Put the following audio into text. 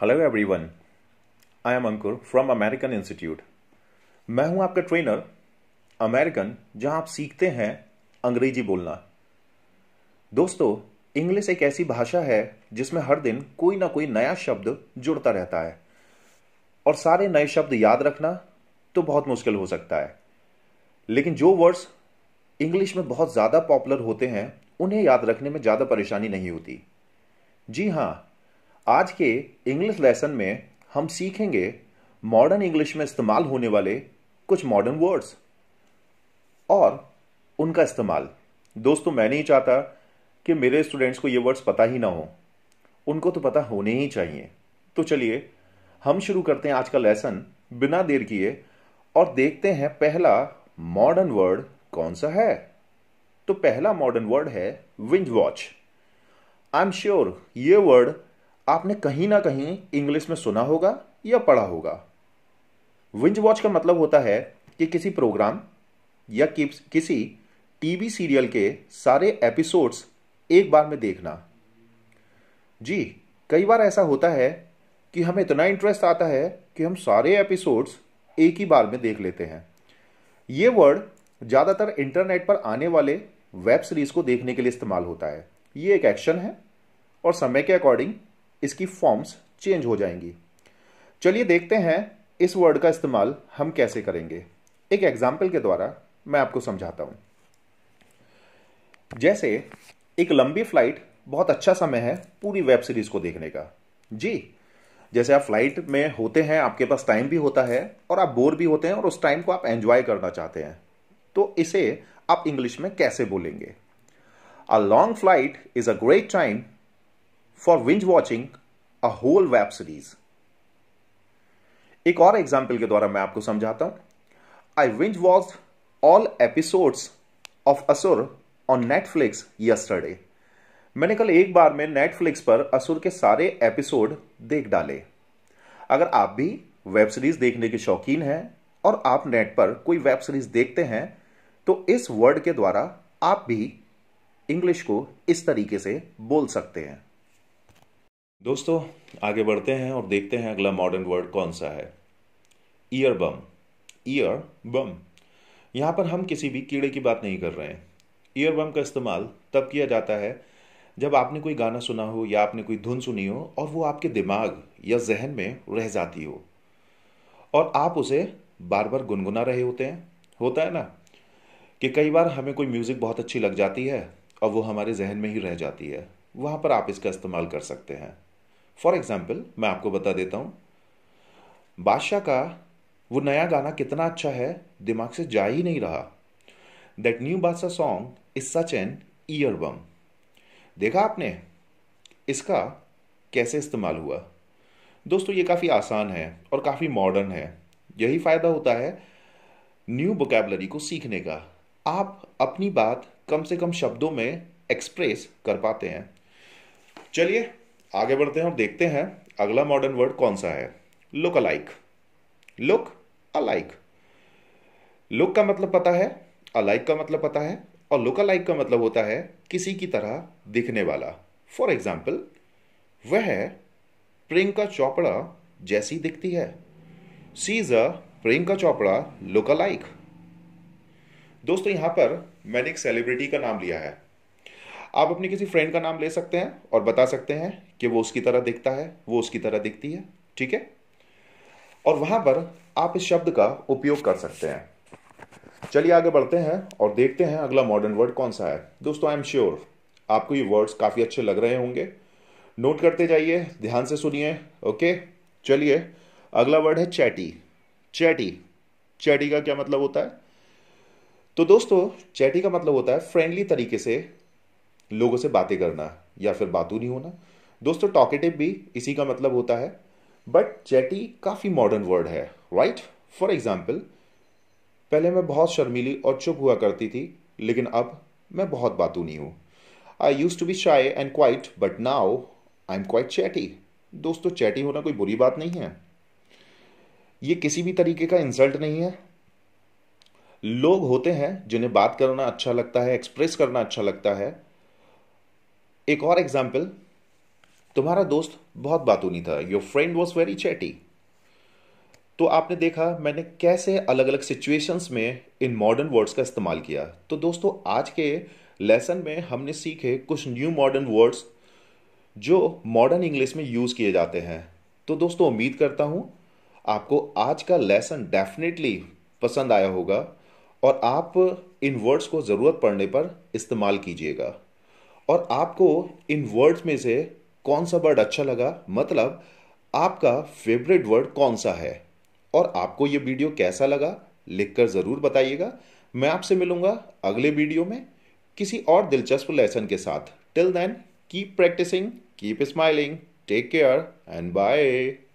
hello everyone I am Ankur from American Institute मैं हूं आपका ट्रेनर अमेरिकन जहां आप सीखते हैं अंग्रेजी बोलना दोस्तों इंग्लिश एक ऐसी भाषा है जिसमें हर दिन कोई ना कोई नया शब्द जुड़ता रहता है और सारे नए शब्द याद रखना तो बहुत मुश्किल हो सकता है लेकिन जो वर्ड्स इंग्लिश में बहुत ज़्यादा पॉपुलर होते हैं उन्हें याद रखने में ज़्यादा परेशानी नहीं होती जी हाँ आज के इंग्लिश लेसन में हम सीखेंगे मॉडर्न इंग्लिश में इस्तेमाल होने वाले कुछ मॉडर्न वर्ड्स और उनका इस्तेमाल दोस्तों मैं नहीं चाहता कि मेरे स्टूडेंट्स को ये वर्ड्स पता ही ना हो उनको तो पता होने ही चाहिए तो चलिए हम शुरू करते हैं आज का लेसन बिना देर किए और देखते हैं पहला मॉडर्न वर्ड कौन सा है तो पहला मॉडर्न वर्ड है binge watch I am sure ये वर्ड आपने कहीं ना कहीं इंग्लिश में सुना होगा या पढ़ा होगा विंज वॉच का मतलब होता है कि किसी प्रोग्राम या कि, किसी टीवी सीरियल के सारे एपिसोड्स एक बार में देखना जी कई बार ऐसा होता है कि हमें इतना इंटरेस्ट आता है कि हम सारे एपिसोड्स एक ही बार में देख लेते हैं ये वर्ड ज़्यादातर इंटरनेट पर आने वाले वेब सीरीज़ को देखने के लिए इस्तेमाल होता है ये एक एक्शन है और समय के अकॉर्डिंग इसकी फॉर्म्स चेंज हो जाएंगी चलिए देखते हैं इस वर्ड का इस्तेमाल हम कैसे करेंगे एक एग्जाम्पल के द्वारा मैं आपको समझाता हूं जैसे एक लंबी फ्लाइट बहुत अच्छा समय है पूरी वेब सीरीज को देखने का जी जैसे आप फ्लाइट में होते हैं आपके पास टाइम भी होता है और आप बोर भी होते हैं और उस टाइम को आप एंजॉय करना चाहते हैं तो इसे आप इंग्लिश में कैसे बोलेंगे a long flight is a great time for binge watching a whole web series एक और एग्जाम्पल के द्वारा मैं आपको समझाता हूं I binge watch all episodes of Asur on Netflix yesterday मैंने कल एक बार में नेटफ्लिक्स पर असुर के सारे एपिसोड देख डाले अगर आप भी वेब सीरीज देखने के शौकीन हैं और आप नेट पर कोई वेब सीरीज देखते हैं तो इस वर्ड के द्वारा आप भी इंग्लिश को इस तरीके से बोल सकते हैं दोस्तों आगे बढ़ते हैं और देखते हैं अगला मॉडर्न वर्ड कौन सा है ईयर बम ईयर बम यहां पर हम किसी भी कीड़े की बात नहीं कर रहे हैं ईयर बम का इस्तेमाल तब किया जाता है जब आपने कोई गाना सुना हो या आपने कोई धुन सुनी हो और वो आपके दिमाग या जहन में रह जाती हो और आप उसे बार बार गुनगुना रहे होते हैं होता है ना कि कई बार हमें कोई म्यूज़िक बहुत अच्छी लग जाती है और वो हमारे जहन में ही रह जाती है वहां पर आप इसका इस्तेमाल कर सकते हैं फॉर एग्जाम्पल मैं आपको बता देता हूं बादशाह का वो नया गाना कितना अच्छा है दिमाग से जा ही नहीं रहा that new Badshah song is such an earworm देखा आपने इसका कैसे इस्तेमाल हुआ दोस्तों ये काफ़ी आसान है और काफ़ी मॉडर्न है यही फ़ायदा होता है न्यू वोकेबलरी को सीखने का आप अपनी बात कम से कम शब्दों में एक्सप्रेस कर पाते हैं चलिए आगे बढ़ते हैं और देखते हैं अगला मॉडर्न वर्ड कौन सा है look alike look alike look का मतलब पता है अलाइक का मतलब पता है और लुक अलाइक का मतलब होता है किसी की तरह दिखने वाला फॉर एग्जाम्पल वह प्रियंका चोपड़ा जैसी दिखती है she is a Priyanka Chopra look alike दोस्तों यहां पर मैंने एक सेलिब्रिटी का नाम लिया है आप अपने किसी फ्रेंड का नाम ले सकते हैं और बता सकते हैं कि वो उसकी तरह दिखता है वो उसकी तरह दिखती है ठीक है और वहां पर आप इस शब्द का उपयोग कर सकते हैं चलिए आगे बढ़ते हैं और देखते हैं अगला मॉडर्न वर्ड कौन सा है दोस्तों आई एम श्योर आपको ये वर्ड्स काफ़ी अच्छे लग रहे होंगे नोट करते जाइए ध्यान से सुनिए ओके चलिए अगला वर्ड है चैटी चैटी चैटी का क्या मतलब होता है तो दोस्तों चैटी का मतलब होता है फ्रेंडली तरीके से लोगों से बातें करना या फिर बातू नहीं होना दोस्तों टॉकेटिव भी इसी का मतलब होता है बट चैटी काफ़ी मॉडर्न वर्ड है राइट फॉर एग्जाम्पल पहले मैं बहुत शर्मीली और चुप हुआ करती थी लेकिन अब मैं बहुत बातू नहीं हूं I used to be shy and quiet but now I am quite chatty दोस्तों चैटी होना कोई बुरी बात नहीं है ये किसी भी तरीके का इंसल्ट नहीं है लोग होते हैं जिन्हें बात करना अच्छा लगता है एक्सप्रेस करना अच्छा लगता है एक और एग्जाम्पल तुम्हारा दोस्त बहुत बातूनी था your friend was very chatty तो आपने देखा मैंने कैसे अलग अलग सिचुएशंस में इन मॉडर्न वर्ड्स का इस्तेमाल किया तो दोस्तों आज के लेसन में हमने सीखे कुछ न्यू मॉडर्न वर्ड्स जो मॉडर्न इंग्लिश में यूज़ किए जाते हैं तो दोस्तों उम्मीद करता हूं आपको आज का लेसन डेफिनेटली पसंद आया होगा और आप इन वर्ड्स को ज़रूरत पड़ने पर इस्तेमाल कीजिएगा और आपको इन वर्ड्स में से कौन सा वर्ड अच्छा लगा मतलब आपका फेवरेट वर्ड कौन सा है और आपको ये वीडियो कैसा लगा लिखकर ज़रूर बताइएगा मैं आपसे मिलूंगा अगले वीडियो में किसी और दिलचस्प लेसन के साथ till then keep practising keep smiling take care and bye